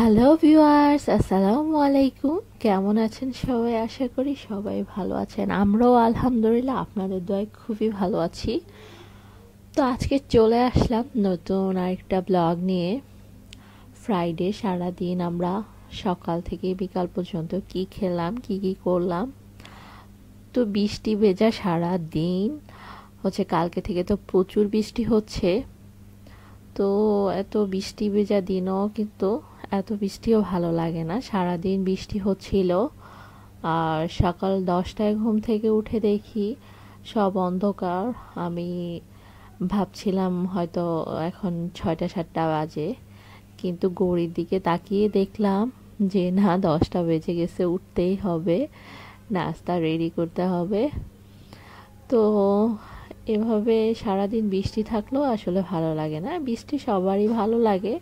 hello viewers আসসালামু আলাইকুম কেমন আছেন সবাই আশা করি সবাই ভালো আছেন আমরাও আলহামদুলিল্লাহ আপনাদের দয় খুবই ভালো আছি তো আজকে চলে আসলাম নতুন আরেকটা ব্লগ নিয়ে ফ্রাইডে সারাদিন আমরা সকাল থেকে বিকাল পর্যন্ত কি খেলাম কি কি করলাম তো বৃষ্টি ভেজা সারা দিন হচ্ছে কালকে থেকে তো প্রচুর বৃষ্টি হচ্ছে তো এত বৃষ্টি ভেজা দিনও কিন্তু এত বৃষ্টিও ভালো লাগে না সারাদিন বৃষ্টি হচ্ছিল আর সকাল দশটায় ঘুম থেকে উঠে দেখি সব অন্ধকার আমি ভাবছিলাম হয়তো এখন ছয়টা সাতটা বাজে কিন্তু গড়ির দিকে তাকিয়ে দেখলাম যে না দশটা বেজে গেছে উঠতেই হবে নাস্তা রেডি করতে হবে তো এভাবে সারাদিন বৃষ্টি থাকলেও আসলে ভালো লাগে না বৃষ্টি সবারই ভালো লাগে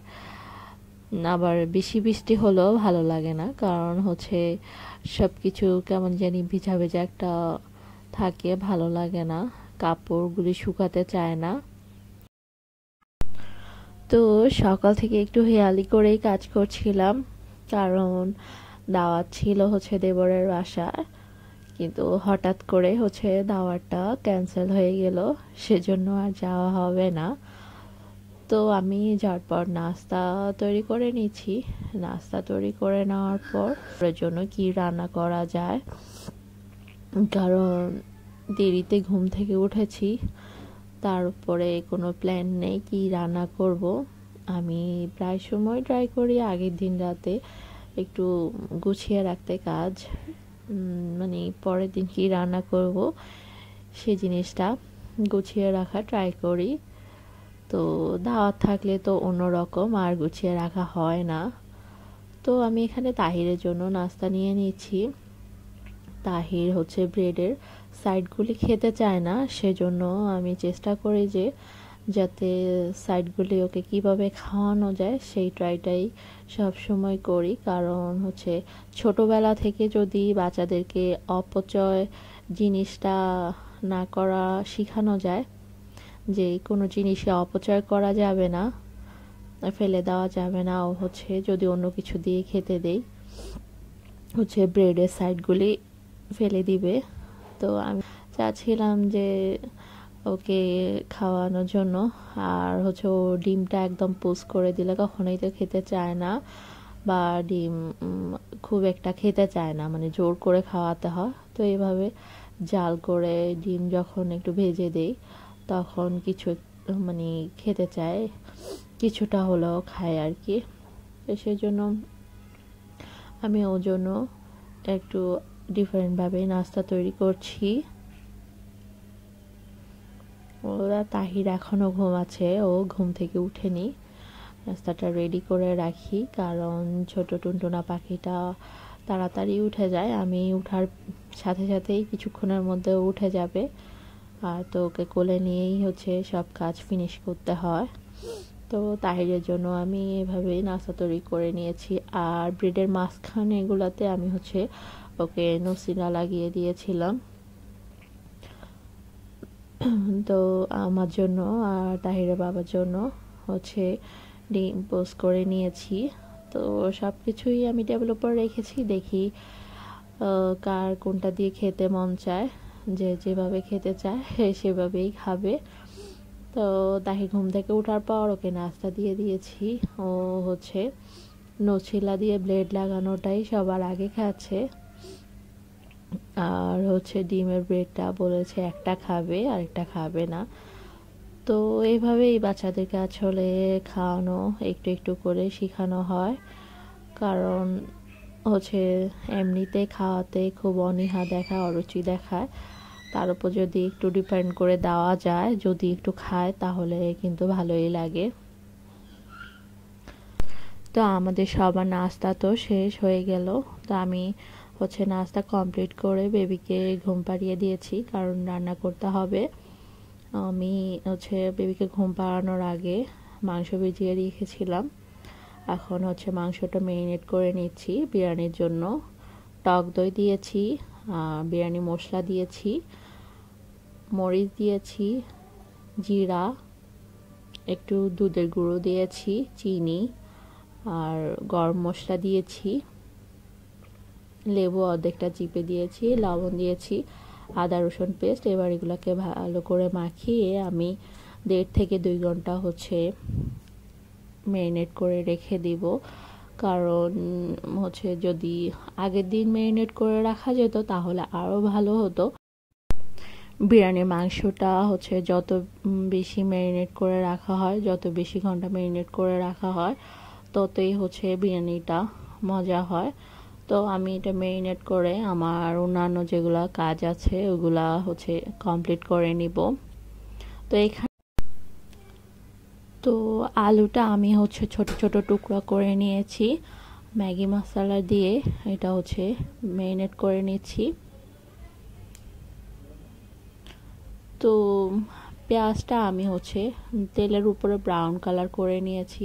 আবার বেশি বৃষ্টি হলেও ভালো লাগে না কারণ হচ্ছে সব কিছু কেমন জানি ভিজা ভেজা একটা থাকে ভালো লাগে না কাপড়গুলি শুকাতে চায় না তো সকাল থেকে একটু হেয়ালি করেই কাজ করছিলাম কারণ দাওয়াত ছিল হচ্ছে দেবরের বাসায় কিন্তু হঠাৎ করে হচ্ছে দাওয়াতটা ক্যান্সেল হয়ে গেল সেজন্য আর যাওয়া হবে না তো আমি যার পর নাস্তা তৈরি করে নিচ্ছি নাস্তা তৈরি করে নেওয়ার পর ওর জন্য কি রান্না করা যায় কারণ দেরিতে ঘুম থেকে উঠেছি তারপরে কোনো প্ল্যান নেই কি রান্না করব আমি প্রায় সময় ট্রাই করি আগের দিন রাতে একটু গুছিয়ে রাখতে কাজ মানে পরের দিন কি রান্না করব সে জিনিসটা গুছিয়ে রাখা ট্রাই করি তো দাওয়াত থাকলে তো অন্যরকম আর গুছিয়ে রাখা হয় না তো আমি এখানে তাহিরের জন্য নাস্তা নিয়ে নিয়েছি তাহির হচ্ছে ব্রেডের সাইডগুলি খেতে চায় না সেজন্য আমি চেষ্টা করি যে যাতে সাইডগুলি ওকে কিভাবে খাওয়ানো যায় সেই ট্রাইটাই সবসময় করি কারণ হচ্ছে ছোটোবেলা থেকে যদি বাচ্চাদেরকে অপচয় জিনিসটা না করা শেখানো যায় যে কোনো জিনিসে অপচয় করা যাবে না ফেলে দেওয়া যাবে না হচ্ছে যদি অন্য কিছু দিয়ে খেতে দেই হচ্ছে ব্রেডের সাইডগুলি ফেলে দিবে তো আমি চাচ্ছিলাম যে ওকে খাওয়ানোর জন্য আর হচ্ছে ও ডিমটা একদম পোস করে দিলে কখনোই তো খেতে চায় না বা ডিম খুব একটা খেতে চায় না মানে জোর করে খাওয়াতে হয় তো এইভাবে জাল করে ডিম যখন একটু ভেজে দেয় তখন কিছু মানে খেতে চায় কিছুটা হলেও খায় আর কি সেই জন্য আমি ওর জন্য একটু ডিফারেন্টভাবে নাস্তা তৈরি করছি ওরা তাহির এখনও আছে ও ঘুম থেকে উঠেনি নাস্তাটা রেডি করে রাখি কারণ ছোট টুনটুনা পাখিটা তাড়াতাড়ি উঠে যায় আমি উঠার সাথে সাথেই কিছুক্ষণের মধ্যে উঠে যাবে আর তো ওকে কোলে নিয়েই হচ্ছে সব কাজ ফিনিশ করতে হয় তো তাহিরের জন্য আমি এভাবেই নাস্তা তৈরি করে নিয়েছি আর ব্রেডের মাঝখানে এগুলাতে আমি হচ্ছে ওকে নসিনা লাগিয়ে দিয়েছিলাম তো আমার জন্য আর তাহিরের বাবার জন্য হচ্ছে ডিম পোস্ট করে নিয়েছি তো সব কিছুই আমি ডেভেলপার রেখেছি দেখি কার কোনটা দিয়ে খেতে মন চায় যে যেভাবে খেতে চায় সেভাবেই খাবে তো তাকে ঘুম থেকে ওঠার পর ওকে নাস্তা দিয়ে দিয়েছি ও হচ্ছে নছিলা দিয়ে ব্লেড লাগানোটাই সবার আগে খাচ্ছে আর হচ্ছে ডিমের ব্রেডটা বলেছে একটা খাবে আরেকটা খাবে না তো এইভাবেই বাচ্চাদেরকে আসলে খাওয়ানো একটু একটু করে শেখানো হয় কারণ হচ্ছে এমনিতে খাওয়াতে খুব অনীহা দেখায় অরুচি দেখায় তার উপর যদি একটু ডিপেন্ড করে দেওয়া যায় যদি একটু খায় তাহলে কিন্তু ভালোই লাগে তো আমাদের সবার নাস্তা তো শেষ হয়ে গেল তো আমি হচ্ছে নাস্তা কমপ্লিট করে বেবিকে ঘুম পাড়িয়ে দিয়েছি কারণ রান্না করতে হবে আমি হচ্ছে বেবিকে ঘুম পাড়ানোর আগে মাংস ভিজিয়ে রেখেছিলাম এখন হচ্ছে মাংসটা মেরিনেট করে নিচ্ছি বিরিয়ানির জন্য টক দই দিয়েছি বিরিয়ানি মশলা দিয়েছি মরিচ দিয়েছি জিরা একটু দুধের গুঁড়ো দিয়েছি চিনি আর গরম মশলা দিয়েছি লেবু অর্ধেকটা চিপে দিয়েছি লবণ দিয়েছি আদা রসুন পেস্ট এবার এগুলোকে ভালো করে মাখিয়ে আমি দেড় থেকে দুই ঘন্টা হচ্ছে ম্যারিনেট করে রেখে দিব কারণ হচ্ছে যদি আগের দিন ম্যারিনেট করে রাখা যেত তাহলে আরও ভালো হতো বিরিয়ানির মাংসটা হচ্ছে যত বেশি ম্যারিনেট করে রাখা হয় যত বেশি ঘন্টা ম্যারিনেট করে রাখা হয় ততই হচ্ছে বিরিয়ানিটা মজা হয় তো আমি এটা ম্যারিনেট করে আমার অন্যান্য যেগুলো কাজ আছে ওগুলা হচ্ছে কমপ্লিট করে নিব তো এখানে তো আলুটা আমি হচ্ছে ছোট ছোট টুকরা করে নিয়েছি ম্যাগি মশলা দিয়ে এটা হচ্ছে ম্যারিনেট করে নিচ্ছি তো পেঁয়াজটা আমি হচ্ছে তেলের উপরে ব্রাউন কালার করে নিয়েছি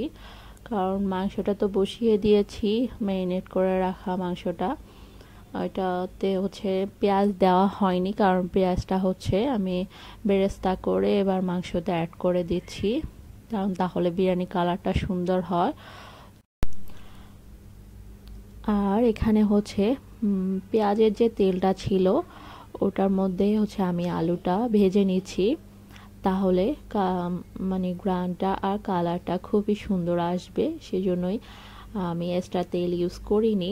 কারণ মাংসটা তো বসিয়ে দিয়েছি ম্যারিনেট করে রাখা মাংসটা ওইটাতে হচ্ছে পেঁয়াজ দেওয়া হয়নি কারণ পেঁয়াজটা হচ্ছে আমি বেরেস্তা করে এবার মাংসতে অ্যাড করে দিচ্ছি কারণ তাহলে বিরিয়ানি কালারটা সুন্দর হয় আর এখানে হচ্ছে পেঁয়াজের যে তেলটা ছিল ওটার মধ্যেই হচ্ছে আমি আলুটা ভেজে নিচ্ছি তাহলে মানে গ্রানটা আর কালারটা খুবই সুন্দর আসবে সেজন্যই আমি এক্সট্রা তেল ইউজ করিনি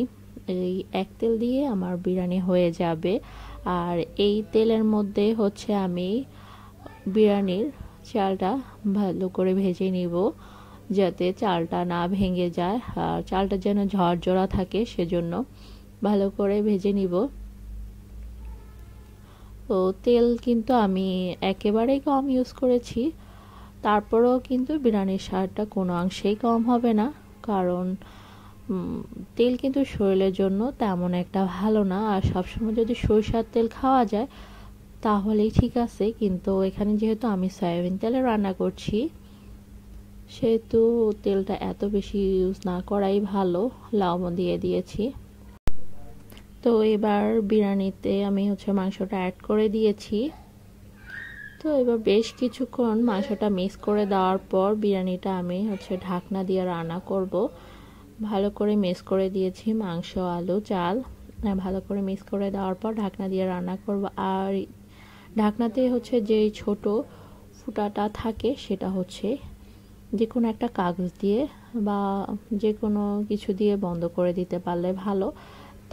এই এক তেল দিয়ে আমার বিরিয়ানি হয়ে যাবে আর এই তেলের মধ্যে হচ্ছে আমি বিরিয়ানির চালটা ভালো করে ভেজে নিব যাতে চালটা না ভেঙে যায় আর চালটা যেন ঝরঝরা থাকে সেজন্য ভালো করে ভেজে নিব তো তেল কিন্তু আমি একেবারেই কম ইউজ করেছি তারপরেও কিন্তু বিরিয়ানির স্বাদটা কোনো অংশেই কম হবে না কারণ তেল কিন্তু শরীরের জন্য তেমন একটা ভালো না আর সবসময় যদি সরিষার তেল খাওয়া যায় তাহলেই ঠিক আছে কিন্তু এখানে যেহেতু আমি সয়াবিন তেলে রান্না করছি সেহেতু তেলটা এত বেশি ইউজ না করাই ভালো লবণ দিয়ে দিয়েছি তো এবার বিরিয়ানিতে আমি হচ্ছে মাংসটা অ্যাড করে দিয়েছি তো এবার বেশ কিছুক্ষণ মাংসটা মিক্স করে দেওয়ার পর বিরিয়ানিটা আমি হচ্ছে ঢাকনা দিয়ে রান্না করব ভালো করে মিক্স করে দিয়েছি মাংস আলু চাল ভালো করে মিক্স করে দেওয়ার পর ঢাকনা দিয়ে রান্না করব আর ঢাকনাতে হচ্ছে যে ছোট ফুটাটা থাকে সেটা হচ্ছে যে কোনো একটা কাগজ দিয়ে বা যে কোনো কিছু দিয়ে বন্ধ করে দিতে পারলে ভালো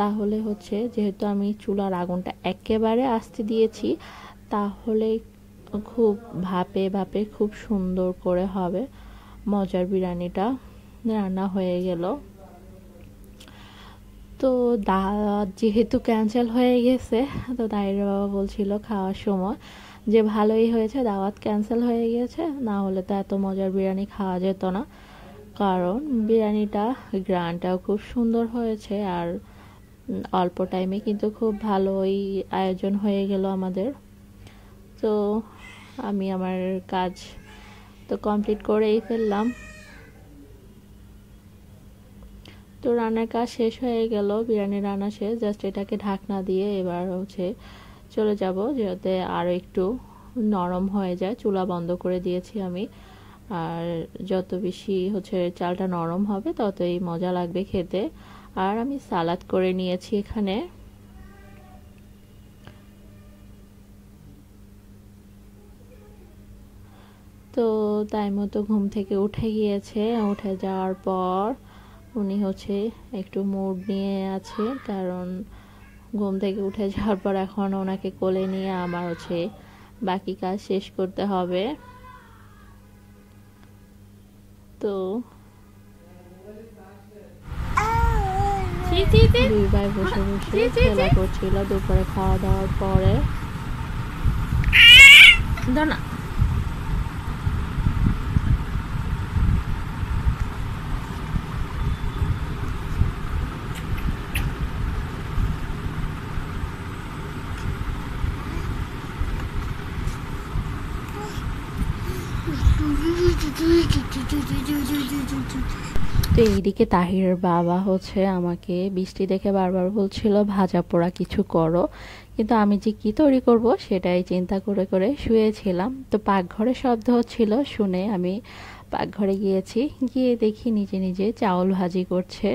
তাহলে হচ্ছে যেহেতু আমি চুলার আগুনটা একেবারে আস্তে দিয়েছি তাহলে খুব ভাপে ভাপে খুব সুন্দর করে হবে মজার বিরিয়ানিটা রান্না হয়ে গেল তো দাওয়াত যেহেতু ক্যান্সেল হয়ে গেছে তো দায়ের বাবা বলছিল খাওয়ার সময় যে ভালোই হয়েছে দাওয়াত ক্যান্সেল হয়ে গেছে না হলে তো এত মজার বিরিয়ানি খাওয়া যেত না কারণ বিরিয়ানিটা গ্রানটাও খুব সুন্দর হয়েছে আর অল্প টাইমে কিন্তু খুব ভালোই আয়োজন হয়ে গেল আমাদের তো আমি আমার কাজ তো কমপ্লিট করেই ফেললাম তো রান্নার কাজ শেষ হয়ে গেল বিরিয়ানি রান্না শেষ জাস্ট এটাকে ঢাকনা দিয়ে এবার হচ্ছে চলে যাব যাতে আরও একটু নরম হয়ে যায় চুলা বন্ধ করে দিয়েছি আমি আর যত বেশি হচ্ছে চালটা নরম হবে ততই মজা লাগবে খেতে আর আমি সালাদ করে নিয়েছি এখানে তো তাই মতো ঘুম থেকে উঠে গিয়েছে উঠে যাওয়ার পর উনি হচ্ছে একটু মুড নিয়ে আছে কারণ ঘুম থেকে উঠে যাওয়ার পর এখন ওনাকে কোলে নিয়ে আমার হচ্ছে বাকি কাজ শেষ করতে হবে তো দুই ভাই বসে বসে খেলা করছিল দুপুরে খাওয়া দাওয়ার পরে না তো এইদিকে তাহিরের বাবা হচ্ছে আমাকে বৃষ্টি দেখে বারবার বলছিল ভাজা পোড়া কিছু করো কিন্তু আমি যে কী তৈরি করব সেটাই চিন্তা করে করে শুয়েছিলাম তো পাকঘরে শব্দ হচ্ছিল শুনে আমি পাকঘরে গিয়েছি গিয়ে দেখি নিজে নিজে চাউল ভাজি করছে